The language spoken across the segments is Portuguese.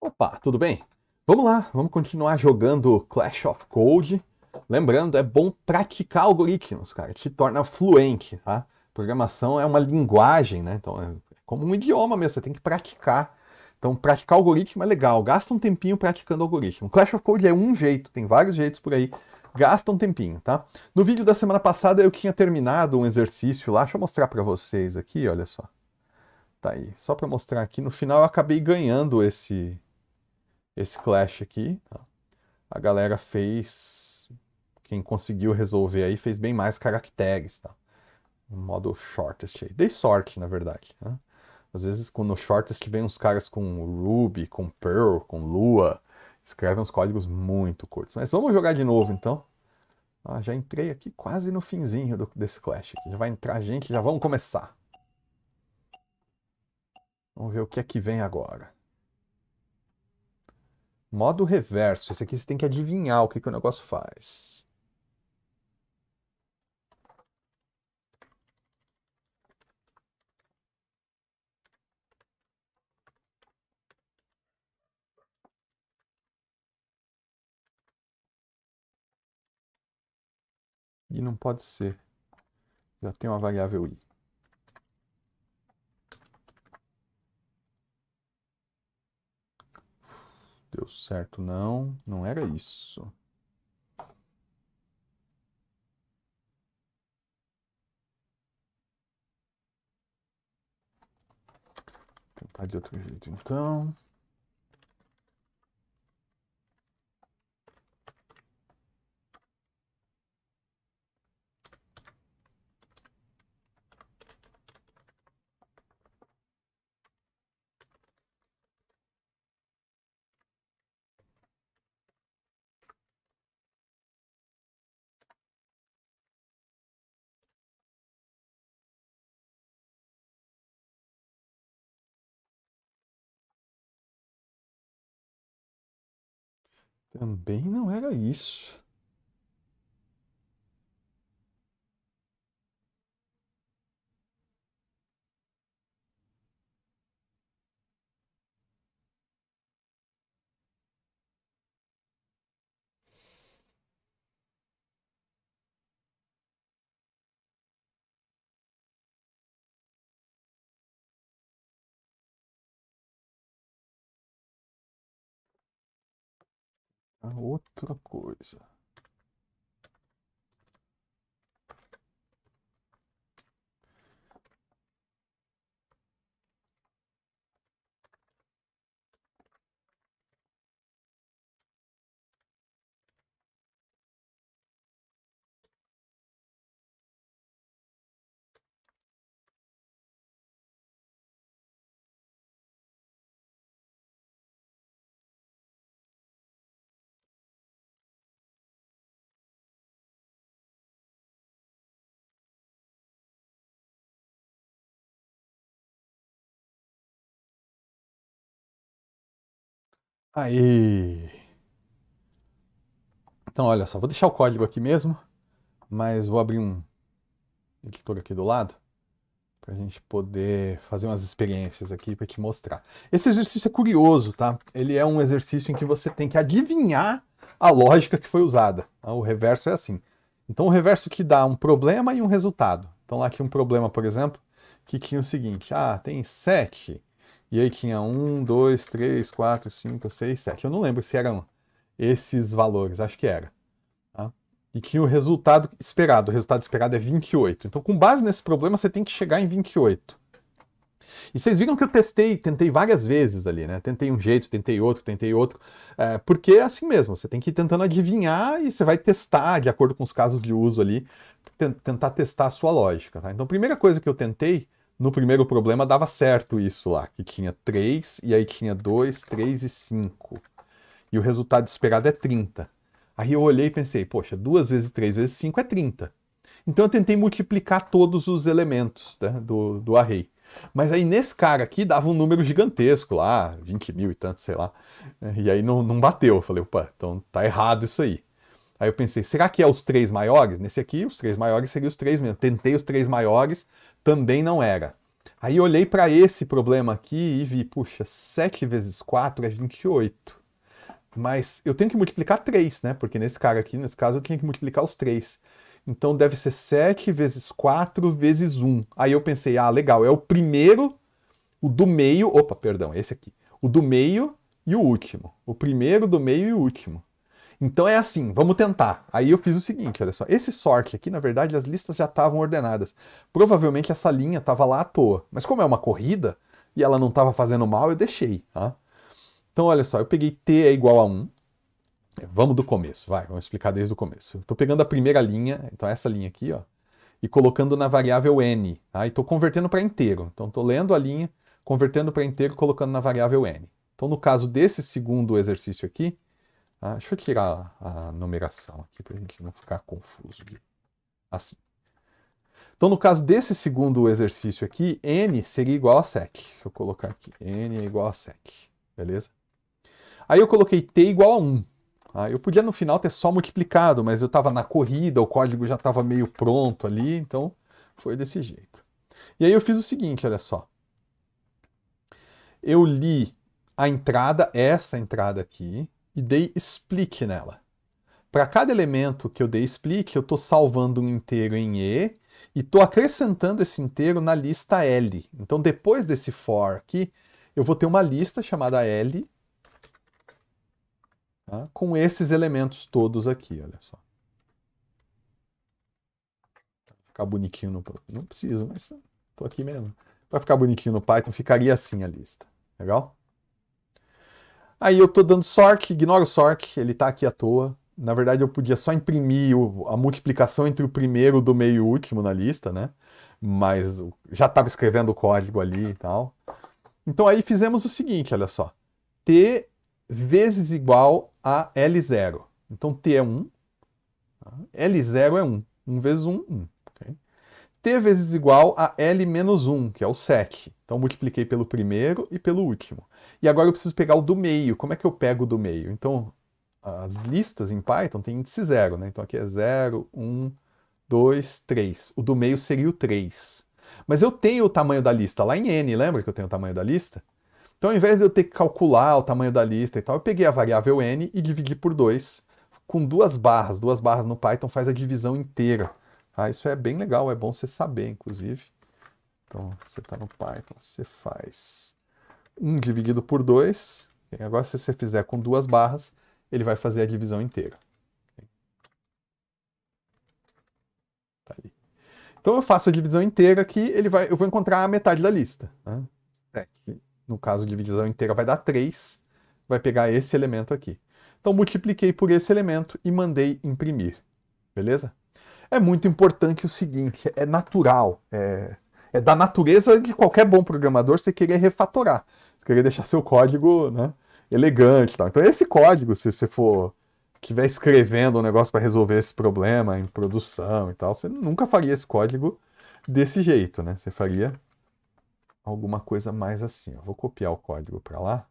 Opa, tudo bem? Vamos lá, vamos continuar jogando Clash of Code. Lembrando, é bom praticar algoritmos, cara, te torna fluente, tá? Programação é uma linguagem, né? Então é como um idioma mesmo, você tem que praticar. Então praticar algoritmo é legal, gasta um tempinho praticando algoritmo. Clash of Code é um jeito, tem vários jeitos por aí. Gasta um tempinho, tá? No vídeo da semana passada eu tinha terminado um exercício lá, deixa eu mostrar para vocês aqui, olha só. Tá aí, só para mostrar aqui, no final eu acabei ganhando esse esse clash aqui. Tá? A galera fez, quem conseguiu resolver aí, fez bem mais caracteres, tá? Um modo shortest aí. Dei sorte, na verdade. Né? Às vezes no shortest vem uns caras com Ruby, com pearl com Lua. Escrevem uns códigos muito curtos. Mas vamos jogar de novo, então. Ah, já entrei aqui quase no finzinho do, desse Clash. Aqui. Já vai entrar gente, já vamos começar. Vamos ver o que é que vem agora. Modo reverso. Esse aqui você tem que adivinhar o que, que o negócio faz. E não pode ser. Já tem uma variável i. Deu certo, não. Não era isso. Vou tentar de outro jeito, então. Também não era isso. outra coisa. Aí. Então, olha só, vou deixar o código aqui mesmo, mas vou abrir um editor aqui do lado para a gente poder fazer umas experiências aqui para te mostrar. Esse exercício é curioso, tá? Ele é um exercício em que você tem que adivinhar a lógica que foi usada. Tá? O reverso é assim. Então, o reverso que dá um problema e um resultado. Então, lá aqui um problema, por exemplo, que tinha o seguinte: ah, tem 7 e aí tinha um dois três quatro cinco seis sete Eu não lembro se eram esses valores, acho que era. Tá? E tinha o resultado esperado. O resultado esperado é 28. Então, com base nesse problema, você tem que chegar em 28. E vocês viram que eu testei, tentei várias vezes ali, né? Tentei um jeito, tentei outro, tentei outro. É, porque é assim mesmo, você tem que ir tentando adivinhar e você vai testar de acordo com os casos de uso ali, tentar testar a sua lógica, tá? Então, a primeira coisa que eu tentei no primeiro problema dava certo isso lá, que tinha 3, e aí tinha 2, 3 e 5. E o resultado esperado é 30. Aí eu olhei e pensei, poxa, 2 vezes 3 vezes 5 é 30. Então eu tentei multiplicar todos os elementos né, do, do array. Mas aí nesse cara aqui dava um número gigantesco lá, 20 mil e tanto, sei lá. E aí não, não bateu. Eu falei, opa, então tá errado isso aí. Aí eu pensei, será que é os três maiores? Nesse aqui, os três maiores seriam os três mesmo. Tentei os três maiores, também não era. Aí olhei para esse problema aqui e vi, puxa, 7 vezes 4 é 28. Mas eu tenho que multiplicar 3, né? Porque nesse cara aqui, nesse caso, eu tinha que multiplicar os 3. Então deve ser 7 vezes 4 vezes 1. Aí eu pensei, ah, legal, é o primeiro, o do meio, opa, perdão, é esse aqui. O do meio e o último. O primeiro, do meio e o último. Então é assim, vamos tentar. Aí eu fiz o seguinte, olha só. Esse sort aqui, na verdade, as listas já estavam ordenadas. Provavelmente essa linha estava lá à toa. Mas como é uma corrida e ela não estava fazendo mal, eu deixei. Tá? Então olha só, eu peguei t é igual a 1. Vamos do começo, vai. Vamos explicar desde o começo. Estou pegando a primeira linha, então essa linha aqui, ó. E colocando na variável n. Tá? E estou convertendo para inteiro. Então estou lendo a linha, convertendo para inteiro, colocando na variável n. Então no caso desse segundo exercício aqui, Tá? Deixa eu tirar a numeração aqui para a gente não ficar confuso. Aqui. Assim. Então, no caso desse segundo exercício aqui, n seria igual a sec. Deixa eu colocar aqui, n é igual a sec. Beleza? Aí eu coloquei t igual a 1. Ah, eu podia no final ter só multiplicado, mas eu estava na corrida, o código já estava meio pronto ali, então foi desse jeito. E aí eu fiz o seguinte, olha só. Eu li a entrada, essa entrada aqui, e dei split nela. Para cada elemento que eu dei split, eu estou salvando um inteiro em E e estou acrescentando esse inteiro na lista L. Então, depois desse for aqui, eu vou ter uma lista chamada L tá? com esses elementos todos aqui, olha só. ficar bonitinho no... Não preciso, mas estou aqui mesmo. Para ficar bonitinho no Python, ficaria assim a lista. Legal? Aí eu tô dando SORC, ignoro o SORC, ele tá aqui à toa. Na verdade, eu podia só imprimir o, a multiplicação entre o primeiro do meio e o último na lista, né? Mas já estava escrevendo o código ali e tal. Então aí fizemos o seguinte, olha só. T vezes igual a L0. Então T é 1. Tá? L0 é 1. 1 vezes 1, 1. Okay? T vezes igual a L menos 1, que é o sec. Então multipliquei pelo primeiro e pelo último. E agora eu preciso pegar o do meio. Como é que eu pego o do meio? Então as listas em Python têm índice zero, né? Então aqui é 0, 1, 2, 3. O do meio seria o 3. Mas eu tenho o tamanho da lista lá em n, lembra que eu tenho o tamanho da lista? Então, ao invés de eu ter que calcular o tamanho da lista e tal, eu peguei a variável n e dividi por 2 com duas barras. Duas barras no Python faz a divisão inteira. Ah, Isso é bem legal, é bom você saber, inclusive. Então, você está no Python, você faz 1 dividido por 2. Agora, se você fizer com duas barras, ele vai fazer a divisão inteira. Tá então, eu faço a divisão inteira aqui, ele vai, eu vou encontrar a metade da lista. Né? no caso, divisão inteira vai dar 3, vai pegar esse elemento aqui. Então, multipliquei por esse elemento e mandei imprimir. Beleza? É muito importante o seguinte, é natural, é, é da natureza de qualquer bom programador você querer refatorar, você querer deixar seu código né, elegante. Tá? Então, esse código, se você for estiver escrevendo um negócio para resolver esse problema em produção e tal, você nunca faria esse código desse jeito, né? Você faria alguma coisa mais assim. Eu vou copiar o código para lá.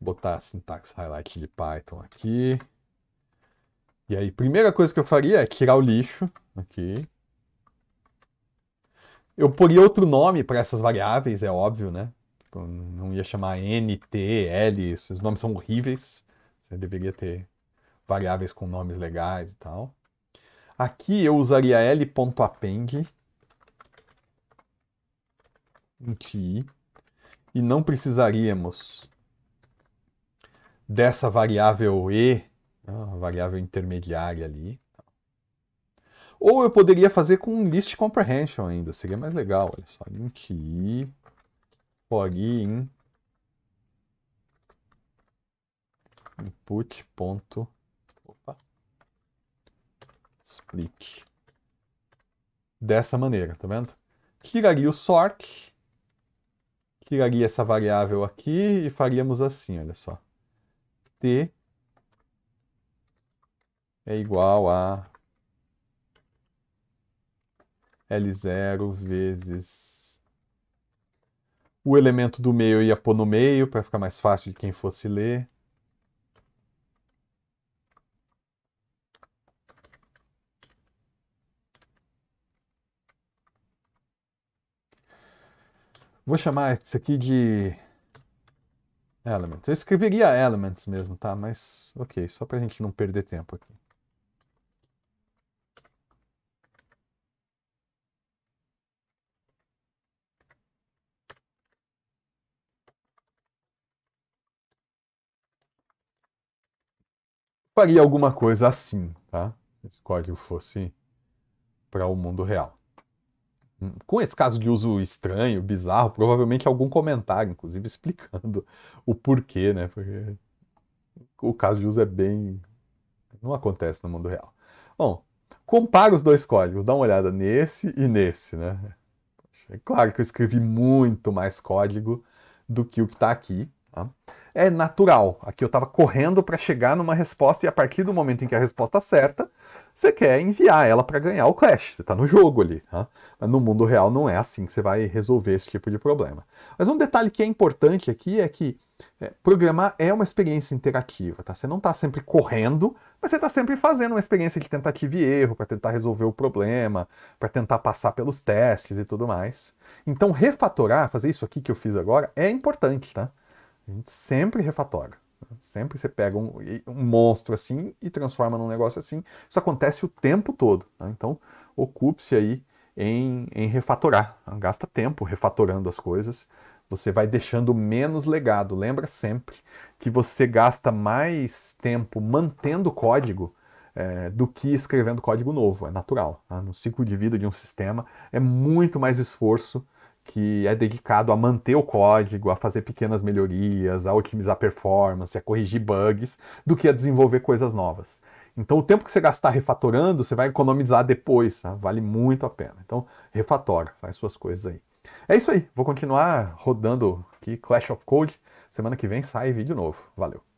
botar a sintaxe highlight de Python aqui. E aí, primeira coisa que eu faria é tirar o lixo aqui. Eu poria outro nome para essas variáveis, é óbvio, né? Tipo, não ia chamar N, T, L, esses nomes são horríveis. Você deveria ter variáveis com nomes legais e tal. Aqui eu usaria l.append em ti e não precisaríamos dessa variável E, né, a variável intermediária ali. Ou eu poderia fazer com list comprehension ainda, seria mais legal. Olha só, link i, for i in input ponto, opa, split. Dessa maneira, tá vendo? Tiraria o sort, tiraria essa variável aqui e faríamos assim, olha só. T é igual a L0 vezes o elemento do meio eu ia pôr no meio para ficar mais fácil de quem fosse ler. Vou chamar isso aqui de Elements. Eu escreveria elements mesmo, tá? Mas, ok, só pra gente não perder tempo aqui. Faria alguma coisa assim, tá? Se o código fosse para o mundo real com esse caso de uso estranho, bizarro, provavelmente algum comentário, inclusive, explicando o porquê, né? Porque o caso de uso é bem. não acontece no mundo real. Bom, compara os dois códigos, dá uma olhada nesse e nesse, né? É claro que eu escrevi muito mais código do que o que está aqui, Tá? É natural. Aqui eu estava correndo para chegar numa resposta e a partir do momento em que a resposta acerta, é você quer enviar ela para ganhar o Clash. Você está no jogo ali. Tá? no mundo real não é assim que você vai resolver esse tipo de problema. Mas um detalhe que é importante aqui é que é, programar é uma experiência interativa, tá? Você não está sempre correndo, mas você está sempre fazendo uma experiência de tentativa e erro para tentar resolver o problema, para tentar passar pelos testes e tudo mais. Então, refatorar, fazer isso aqui que eu fiz agora, é importante, tá? A gente sempre refatora. Né? Sempre você pega um, um, monstro assim e transforma num negócio assim. Isso acontece o tempo todo. Né? Então, ocupe-se aí em, em refatorar. Tá? Gasta tempo refatorando as coisas. Você vai deixando menos legado. Lembra sempre que você gasta mais tempo mantendo código é, do que escrevendo código novo. É natural. Né? No ciclo de vida de um sistema é muito mais esforço que é dedicado a manter o código, a fazer pequenas melhorias, a otimizar performance, a corrigir bugs, do que a desenvolver coisas novas. Então, o tempo que você gastar refatorando, você vai economizar depois, tá? vale muito a pena. Então, refatora, faz suas coisas aí. É isso aí, vou continuar rodando aqui Clash of Code. Semana que vem sai vídeo novo. Valeu!